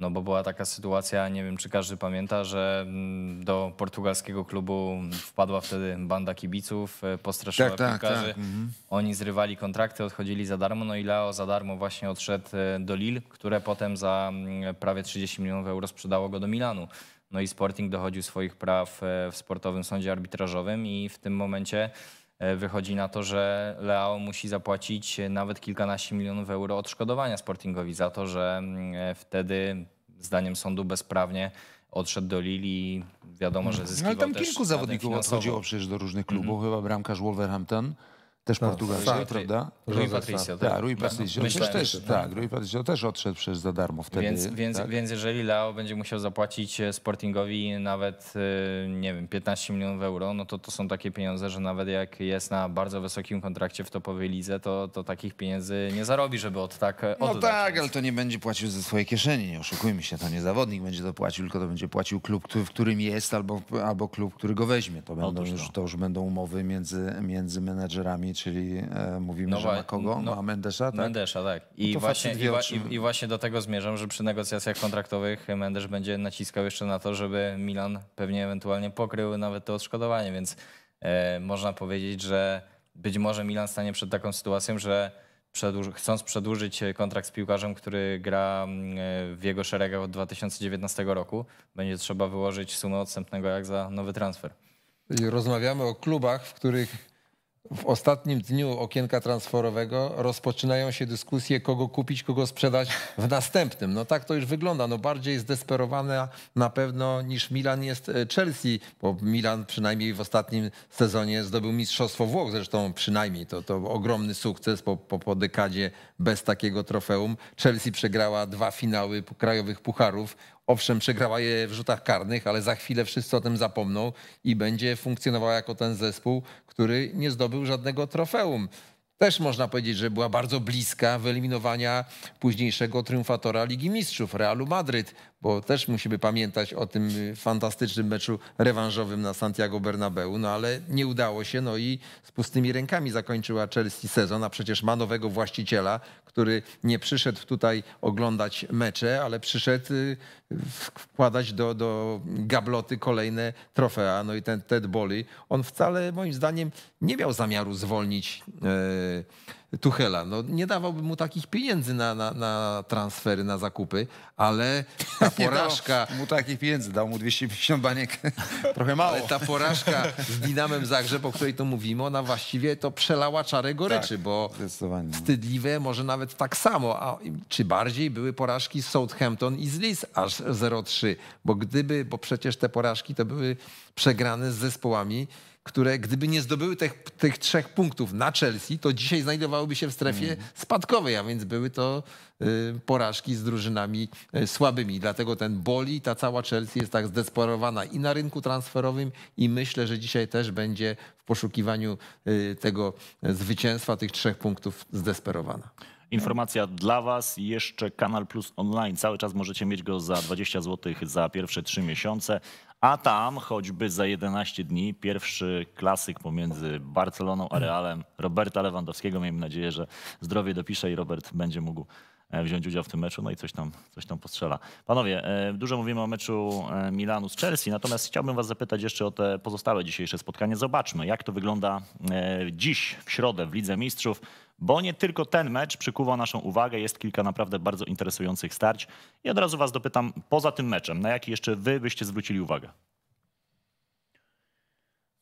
[SPEAKER 4] No bo była taka sytuacja, nie wiem czy każdy pamięta, że mm, do portugalskiego klubu wpadła wtedy banda kibiców, e, postraszyła tak, tak piłkarzy. Tak, tak. Mhm. Oni zrywali kontrakty, odchodzili za darmo, no i Leo za darmo właśnie odszedł e, do Lille, które potem za mm, prawie 30 milionów euro sprzedało go do Milanu. No i Sporting dochodził swoich praw e, w sportowym sądzie arbitrażowym i w tym momencie E, wychodzi na to, że Leao musi zapłacić nawet kilkanaście milionów euro odszkodowania Sportingowi za to, że mm, e, wtedy zdaniem sądu bezprawnie odszedł do Lili wiadomo, że mm. zyskiwał no, ale tam kilku zawodników odchodziło
[SPEAKER 2] przecież do różnych klubów, mm -hmm. chyba bramkarz Wolverhampton też no, Portugalczyk, prawda? Tak, tak. Rui Patricio. Tak, Rui no, Patricio. Myślę, też, tak. tak, Rui Patricio też odszedł przecież za darmo wtedy. Więc, więc, tak?
[SPEAKER 4] więc jeżeli Leo będzie musiał zapłacić e, Sportingowi nawet, e, nie wiem, 15 milionów euro, no to to są takie pieniądze, że nawet jak jest na bardzo wysokim kontrakcie w topowej lidze, to, to takich pieniędzy nie zarobi,
[SPEAKER 2] żeby od tak e, no oddać. No tak, ale to nie będzie płacił ze swojej kieszeni, nie oszukujmy się, to nie zawodnik będzie to płacił, tylko to będzie płacił klub, w którym jest, albo, albo klub, który go weźmie. To, będą już, no. to już będą umowy między, między menedżerami czyli e, mówimy, no, że ma kogo? No, ma Mendesza, tak? Mendesza, tak. No I, no właśnie, i, wa i, i,
[SPEAKER 4] właśnie do tego zmierzam, że przy negocjacjach kontraktowych Mendesz będzie naciskał jeszcze na to, żeby Milan pewnie ewentualnie pokrył nawet to odszkodowanie, więc e, można powiedzieć, że być może Milan stanie przed taką sytuacją, że przedłuż chcąc przedłużyć kontrakt z piłkarzem, który gra mm, w jego szeregach od 2019 roku, będzie trzeba wyłożyć sumę odstępnego jak za nowy transfer.
[SPEAKER 1] Rozmawiamy o klubach, w których w ostatnim dniu okienka transferowego rozpoczynają się dyskusje, kogo kupić, kogo sprzedać w następnym. No tak to już wygląda. No bardziej zdesperowana na pewno niż Milan jest e, Chelsea, bo Milan przynajmniej w ostatnim sezonie zdobył Mistrzostwo Włoch, zresztą przynajmniej to, to ogromny sukces po, po, po dekadzie bez takiego trofeum. Chelsea przegrała dwa finały krajowych pucharów, Owszem, przegrała je w rzutach karnych, ale za chwilę wszyscy o tym zapomną i będzie funkcjonowała jako ten zespół, który nie zdobył żadnego trofeum. Też można powiedzieć, że była bardzo bliska wyeliminowania późniejszego triumfatora Ligi Mistrzów, Realu Madryt bo też musimy pamiętać o tym y, fantastycznym meczu rewanżowym na Santiago Bernabeu, no ale nie udało się, no i z pustymi rękami zakończyła Chelsea sezon, a przecież ma nowego właściciela, który nie przyszedł tutaj oglądać mecze, ale przyszedł y, wkładać do, do gabloty kolejne trofea, no i ten Ted Bolly, on wcale moim zdaniem nie miał zamiaru zwolnić yy, Tuchela. No, nie dawałby mu takich pieniędzy na, na, na transfery, na zakupy, ale ta porażka... mu takich pieniędzy, dał mu 250 baniek, trochę mało. Ale ta porażka z Dinamem Zagrzeb, o której to mówimy, ona właściwie to przelała czarę goryczy, tak, bo wstydliwe może nawet tak samo, a czy bardziej były porażki z Southampton i z Leeds aż 0-3, bo gdyby, bo przecież te porażki to były przegrane z zespołami, które gdyby nie zdobyły tych, tych trzech punktów na Chelsea, to dzisiaj znajdowałyby się w strefie mm. spadkowej, a więc były to y, porażki z drużynami y, słabymi. Dlatego ten boli, ta cała Chelsea jest tak zdesperowana i na rynku transferowym i myślę, że dzisiaj też będzie w poszukiwaniu y, tego zwycięstwa, tych trzech punktów zdesperowana. Informacja
[SPEAKER 3] dla Was, jeszcze Kanal Plus Online. Cały czas możecie mieć go za 20 zł za pierwsze trzy miesiące. A tam choćby za 11 dni pierwszy klasyk pomiędzy Barceloną a Realem Roberta Lewandowskiego. Miejmy nadzieję, że zdrowie dopisze i Robert będzie mógł e, wziąć udział w tym meczu, no i coś tam, coś tam postrzela. Panowie, e, dużo mówimy o meczu e, Milanu z Chelsea, natomiast chciałbym was zapytać jeszcze o te pozostałe dzisiejsze spotkanie. Zobaczmy, jak to wygląda dziś w środę w Lidze Mistrzów bo nie tylko ten mecz przykuwa naszą uwagę, jest kilka naprawdę bardzo interesujących starć. I od razu Was dopytam, poza tym meczem, na jaki jeszcze Wy byście zwrócili uwagę?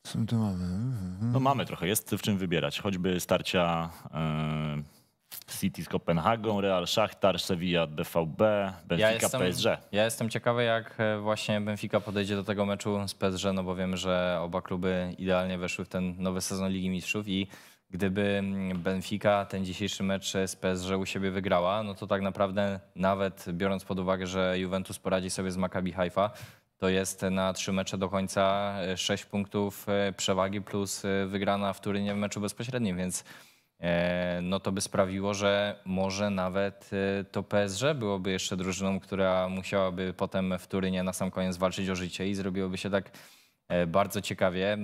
[SPEAKER 2] Co my tu mamy?
[SPEAKER 3] No mamy trochę, jest w czym wybierać. Choćby starcia yy, City z Kopenhagą, Real Szachtar, Sevilla, DVB, Benfica, ja PSG.
[SPEAKER 4] Ja jestem ciekawy, jak e, właśnie Benfica podejdzie do tego meczu z PSG, no bo wiem, że oba kluby idealnie weszły w ten nowy sezon Ligi Mistrzów i gdyby mm, Benfica ten dzisiejszy mecz z PSG u siebie wygrała, no to tak naprawdę nawet biorąc pod uwagę, że Juventus poradzi sobie z Maccabi Haifa, to jest na trzy mecze do końca e, sześć punktów e, przewagi plus e, wygrana w Turynie w meczu bezpośrednim, więc no to by sprawiło, że może nawet to PSG byłoby jeszcze drużyną, która musiałaby potem w Turynie na sam koniec walczyć o życie i zrobiłoby się tak E, bardzo ciekawie. E,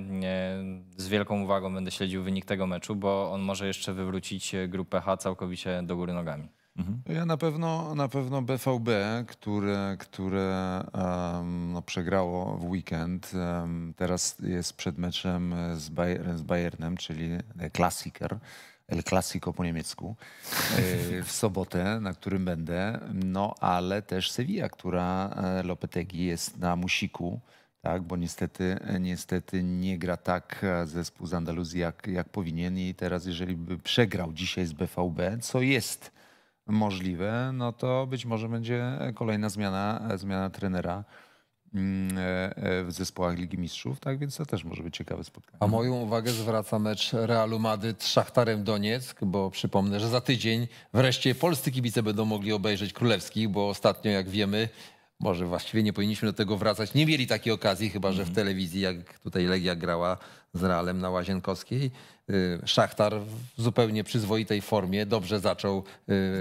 [SPEAKER 4] z wielką uwagą będę śledził wynik tego meczu, bo on może jeszcze wywrócić e, grupę H całkowicie do góry nogami.
[SPEAKER 2] Mhm. Ja na pewno, na pewno BVB, które, które um, no, przegrało w weekend, um, teraz jest przed meczem z, Bayer, z Bayernem, czyli Klassiker. El Clasico po niemiecku w sobotę, na którym będę. No ale też Sevilla, która Lopetegi jest na musiku tak, bo niestety, e, niestety nie gra tak e, zespół z Andaluzji, jak, jak powinien. I teraz, jeżeli by przegrał dzisiaj z BVB, co jest możliwe, no to być może będzie kolejna zmiana, e, zmiana trenera mm, w zespołach Ligi Mistrzów, tak więc to też może być ciekawe spotkanie. A moją uwagę
[SPEAKER 1] zwraca mecz Realu Madryt z Szachtarem Donieck, bo przypomnę, że za tydzień wreszcie polscy kibice będą mogli obejrzeć Królewskich, bo ostatnio, jak wiemy, może właściwie nie powinniśmy do tego wracać. Nie mieli takiej okazji, chyba że w mhm. telewizji, jak tutaj Legia grała z Realem na Łazienkowskiej. Y, Szachtar w zupełnie przyzwoitej formie dobrze zaczął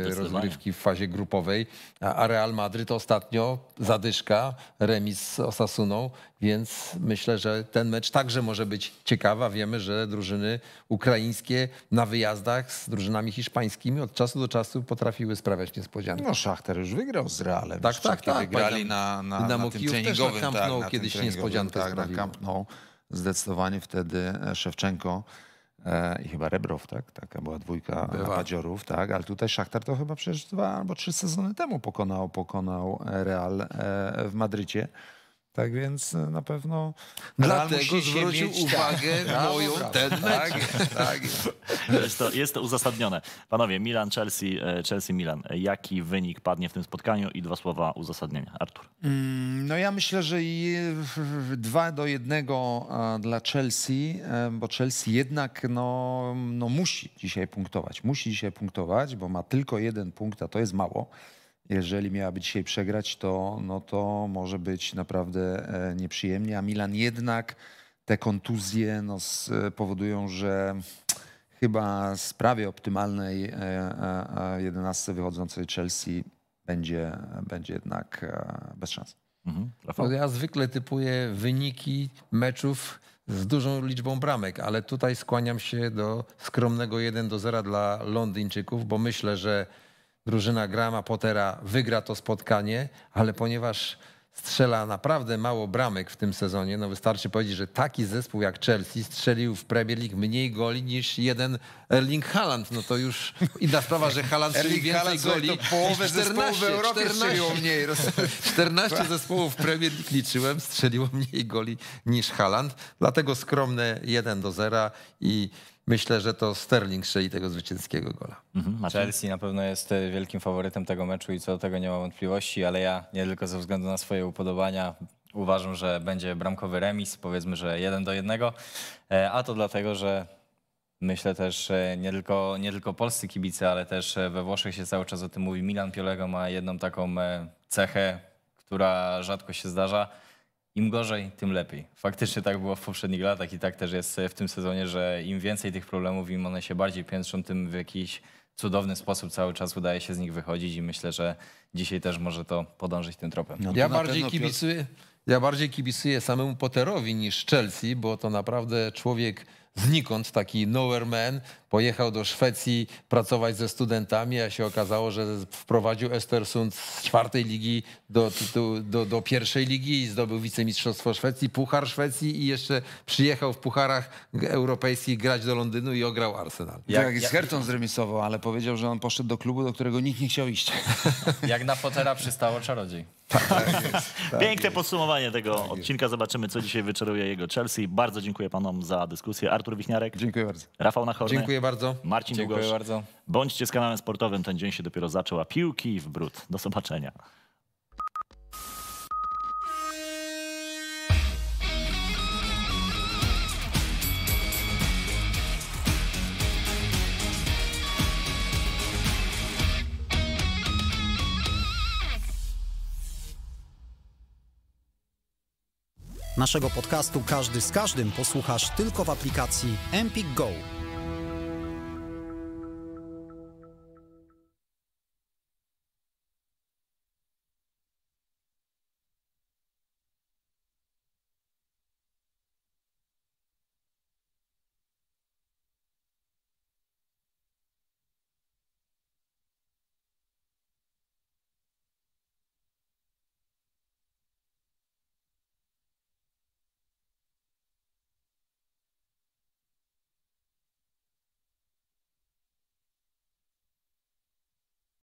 [SPEAKER 1] y, rozgrywki w fazie grupowej, a Real Madryt ostatnio zadyszka, remis z Osasuną, więc myślę, że ten mecz także może być ciekawa. Wiemy, że drużyny ukraińskie na wyjazdach z drużynami hiszpańskimi od czasu do czasu
[SPEAKER 2] potrafiły sprawiać niespodzianki. No Szachtar już wygrał z Realem. Tak, tak, tak. Wygrali na, na, na, tak, na tym treningowym. Też na Camp nou tak, kiedyś niespodziankę tak, na Camp nou zdecydowanie wtedy e, Szewczenko e, i chyba Rebrow, tak? Taka była dwójka Bywa. tak? Ale tutaj Szachtar to chyba przecież dwa albo trzy sezony temu pokonał, pokonał e, Real w Madrycie. Tak więc e, na pewno. Dlatego zwrócił mieć, uwagę moją
[SPEAKER 1] ten
[SPEAKER 3] tak, tak, tak. Jest, to, jest to uzasadnione. Panowie, Milan, Chelsea, e, Chelsea, Milan. Jaki wynik padnie w tym spotkaniu i dwa słowa uzasadnienia. Artur.
[SPEAKER 2] Mm, no ja myślę, że dwa do jednego dla Chelsea, e, bo Chelsea jednak no, no musi dzisiaj punktować. Musi dzisiaj punktować, bo ma tylko jeden punkt, a to jest mało jeżeli miałaby dzisiaj przegrać, to, no to może być naprawdę e, nieprzyjemnie. A Milan jednak te kontuzje no, e, powodują, że chyba z prawie optymalnej 11 e, wychodzącej Chelsea będzie, będzie jednak bez szans. Mhm. No, ja
[SPEAKER 1] zwykle typuję wyniki meczów z dużą liczbą bramek, ale tutaj skłaniam się do skromnego 1 do 0 dla Londyńczyków, bo myślę, że drużyna Grama Pottera wygra to spotkanie, ale ponieważ strzela naprawdę mało bramek w tym sezonie, no wystarczy powiedzieć, że taki zespół jak Chelsea strzelił w Premier League mniej goli niż jeden Erling Haaland. No to już inna sprawa, że Haaland strzelił więcej Haaland, goli. To połowę 14, w Europie 14, mniej. 14 zespołów w Premier League liczyłem, strzeliło mniej goli niż Haaland. Dlatego skromne 1 do 0 i Myślę, że to Sterling strzeli tego zwycięskiego gola.
[SPEAKER 4] Mhm. Chelsea na pewno jest e, wielkim faworytem tego meczu i co do tego nie ma wątpliwości, ale ja nie tylko ze względu na swoje upodobania uważam, że będzie bramkowy remis, powiedzmy, że jeden do jednego, e, a to dlatego, że myślę też e, nie tylko, nie tylko polscy kibice, ale też we Włoszech się cały czas o tym mówi. Milan Piolego ma jedną taką cechę, która rzadko się zdarza – im gorzej, tym lepiej. Faktycznie tak było w poprzednich latach i tak też jest w tym sezonie, że im więcej tych problemów, im one się bardziej piętrzą, tym w jakiś cudowny sposób cały czas udaje
[SPEAKER 1] się z nich wychodzić i myślę, że dzisiaj też może to podążyć tym tropem. No ja, bardziej kibicuję, ja bardziej kibicuję samemu Potterowi niż Chelsea, bo to naprawdę człowiek znikąd taki nowhere man pojechał do Szwecji pracować ze studentami, a się okazało, że wprowadził Estersund z czwartej ligi do, do, do, do pierwszej ligi i zdobył wicemistrzostwo Szwecji, Puchar Szwecji i jeszcze przyjechał w pucharach europejskich
[SPEAKER 2] grać do Londynu
[SPEAKER 1] i ograł Arsenal. Jak, tak, jak z Hertą
[SPEAKER 2] zremisował, ale powiedział, że on poszedł do klubu, do którego nikt nie chciał iść.
[SPEAKER 4] Jak na fotela przystało czarodziej. Tak, tak.
[SPEAKER 2] tak Piękne jest.
[SPEAKER 3] podsumowanie tego tak odcinka. Zobaczymy, co dzisiaj wyczeruje jego Chelsea. Bardzo dziękuję panom za dyskusję. Artur Wichniarek. Dziękuję bardzo.
[SPEAKER 1] Rafał Nachorny. Dziękuję bardzo. Marcin dziękuję Długosz. bardzo.
[SPEAKER 3] Bądźcie z kanałem sportowym. Ten dzień się dopiero zaczął, a piłki w brud. Do zobaczenia.
[SPEAKER 1] Naszego podcastu Każdy z Każdym posłuchasz tylko w aplikacji Empik Go.